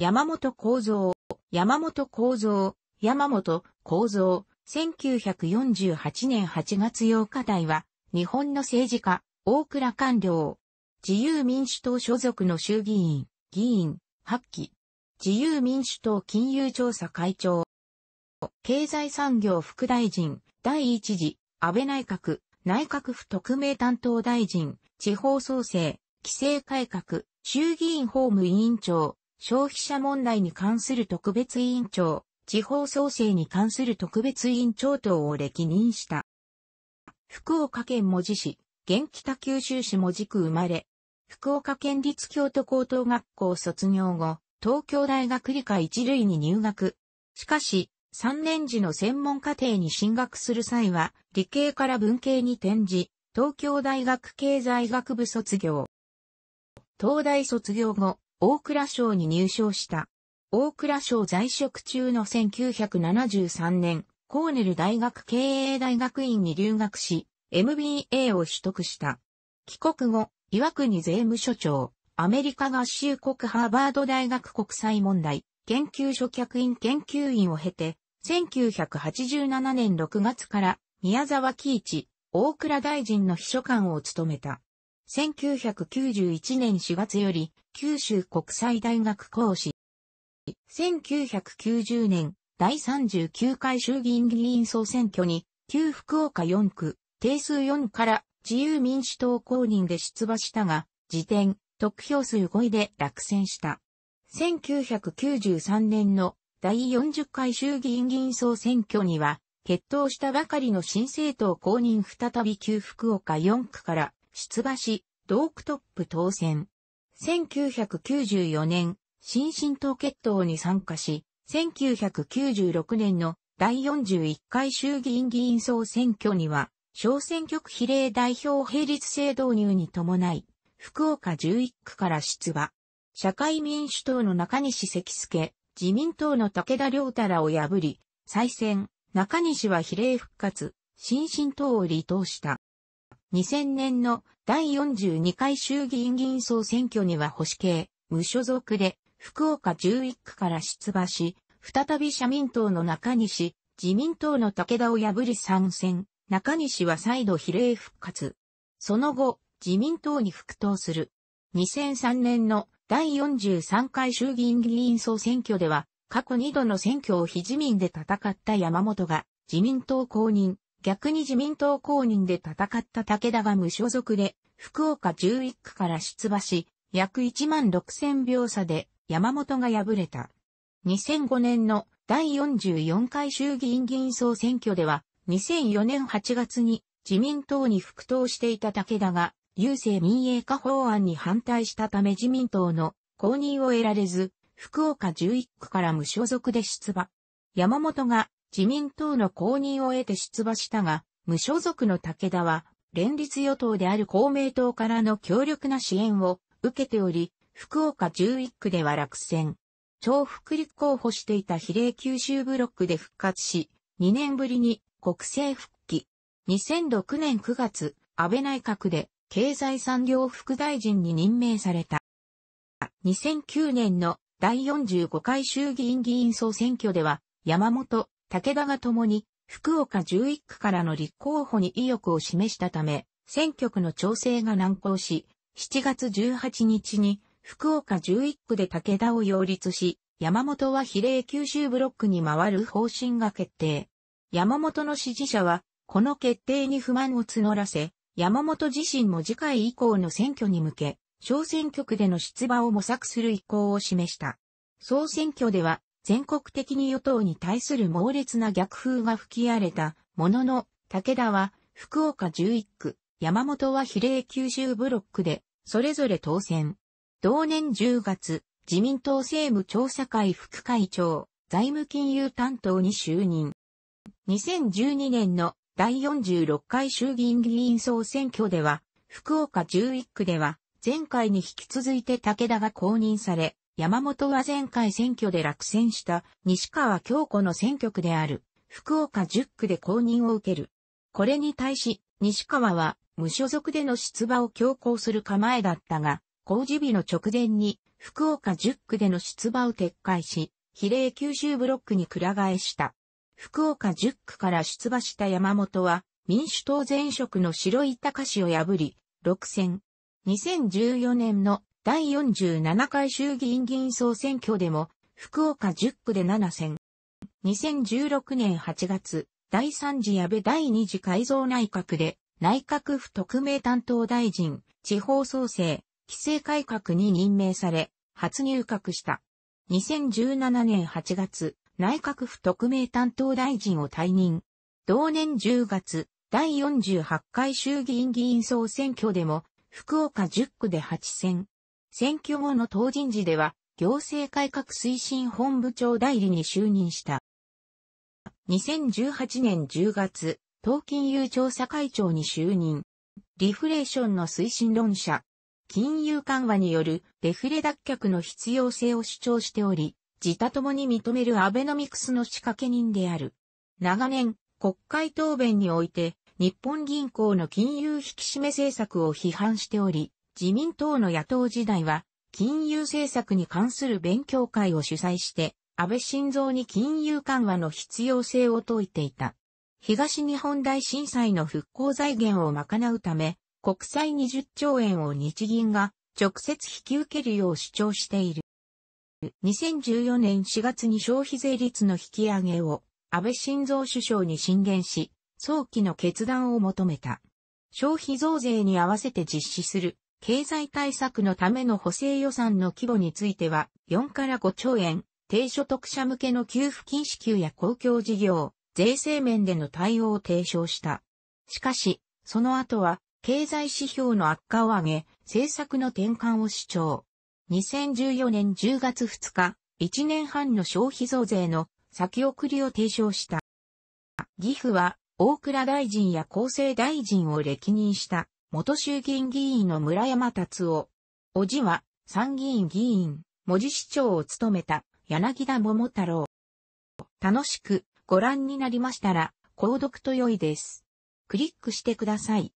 山本幸三、山本幸三、山本幸三、1948年8月8日台は、日本の政治家、大倉官僚、自由民主党所属の衆議院、議員、八期、自由民主党金融調査会長、経済産業副大臣、第一次、安倍内閣、内閣府特命担当大臣、地方創生、規制改革、衆議院法務委員長、消費者問題に関する特別委員長、地方創生に関する特別委員長等を歴任した。福岡県文字市、元北九州市文字区生まれ、福岡県立京都高等学校卒業後、東京大学理科一類に入学。しかし、三年時の専門課程に進学する際は、理系から文系に転じ、東京大学経済学部卒業。東大卒業後、大倉省に入省した。大倉省在職中の1973年、コーネル大学経営大学院に留学し、MBA を取得した。帰国後、岩国税務署長、アメリカ合衆国ハーバード大学国際問題研究所客員研究員を経て、1987年6月から宮沢喜一、大倉大臣の秘書官を務めた。1991年4月より九州国際大学講師。1990年、第39回衆議院議員総選挙に、旧福岡4区、定数4から自由民主党公認で出馬したが、時点、得票数5位で落選した。1993年の第40回衆議院議員総選挙には、決闘したばかりの新政党公認再び旧福岡4区から出馬し、同区トップ当選。1994年、新進党決闘に参加し、1996年の第41回衆議院議員総選挙には、小選挙区比例代表並立制導入に伴い、福岡11区から出馬。社会民主党の中西関助、自民党の武田良太らを破り、再選、中西は比例復活、新進党を離党した。2000年の第42回衆議院議員総選挙には保守系、無所属で、福岡11区から出馬し、再び社民党の中西、自民党の武田を破り参戦、中西は再度比例復活。その後、自民党に復党する。2003年の第43回衆議院議員総選挙では、過去2度の選挙を非自民で戦った山本が自民党公認、逆に自民党公認で戦った武田が無所属で、福岡11区から出馬し、約1万6000票差で山本が敗れた。2005年の第44回衆議院議員総選挙では、2004年8月に自民党に復党していた武田が、郵政民営化法案に反対したため自民党の公認を得られず、福岡11区から無所属で出馬。山本が自民党の公認を得て出馬したが、無所属の武田は、連立与党である公明党からの強力な支援を受けており、福岡11区では落選。重複立候補していた比例九州ブロックで復活し、2年ぶりに国政復帰。2006年9月、安倍内閣で経済産業副大臣に任命された。2009年の第45回衆議院議員総選挙では、山本武田が共に、福岡11区からの立候補に意欲を示したため、選挙区の調整が難航し、7月18日に福岡11区で武田を擁立し、山本は比例九州ブロックに回る方針が決定。山本の支持者は、この決定に不満を募らせ、山本自身も次回以降の選挙に向け、小選挙区での出馬を模索する意向を示した。総選挙では、全国的に与党に対する猛烈な逆風が吹き荒れたものの、武田は福岡11区、山本は比例90ブロックで、それぞれ当選。同年10月、自民党政務調査会副会長、財務金融担当に就任。2012年の第46回衆議院議員総選挙では、福岡11区では、前回に引き続いて武田が公認され、山本は前回選挙で落選した西川京子の選挙区である福岡10区で公認を受ける。これに対し西川は無所属での出馬を強行する構えだったが、公示日の直前に福岡10区での出馬を撤回し、比例九州ブロックにくら替えした。福岡10区から出馬した山本は、民主党前職の白井隆を破り、6選。2014年の第47回衆議院議員総選挙でも、福岡10区で7選。2016年8月、第3次安倍第2次改造内閣で、内閣府特命担当大臣、地方創生、規制改革に任命され、初入閣した。2017年8月、内閣府特命担当大臣を退任。同年10月、第48回衆議院議員総選挙でも、福岡10区で8選。選挙後の党人事では、行政改革推進本部長代理に就任した。2018年10月、党金融調査会長に就任。リフレーションの推進論者。金融緩和によるデフレ脱却の必要性を主張しており、自他ともに認めるアベノミクスの仕掛け人である。長年、国会答弁において、日本銀行の金融引き締め政策を批判しており、自民党の野党時代は、金融政策に関する勉強会を主催して、安倍晋三に金融緩和の必要性を説いていた。東日本大震災の復興財源を賄うため、国債20兆円を日銀が直接引き受けるよう主張している。2014年4月に消費税率の引き上げを安倍晋三首相に進言し、早期の決断を求めた。消費増税に合わせて実施する経済対策のための補正予算の規模については、4から5兆円、低所得者向けの給付金支給や公共事業、税制面での対応を提唱した。しかし、その後は、経済指標の悪化を挙げ、政策の転換を主張。2014年10月2日、1年半の消費増税の先送りを提唱した。義父は、大倉大臣や厚生大臣を歴任した。元衆議院議員の村山達夫。おじは、参議院議員、文字市長を務めた、柳田桃太郎。楽しくご覧になりましたら、購読と良いです。クリックしてください。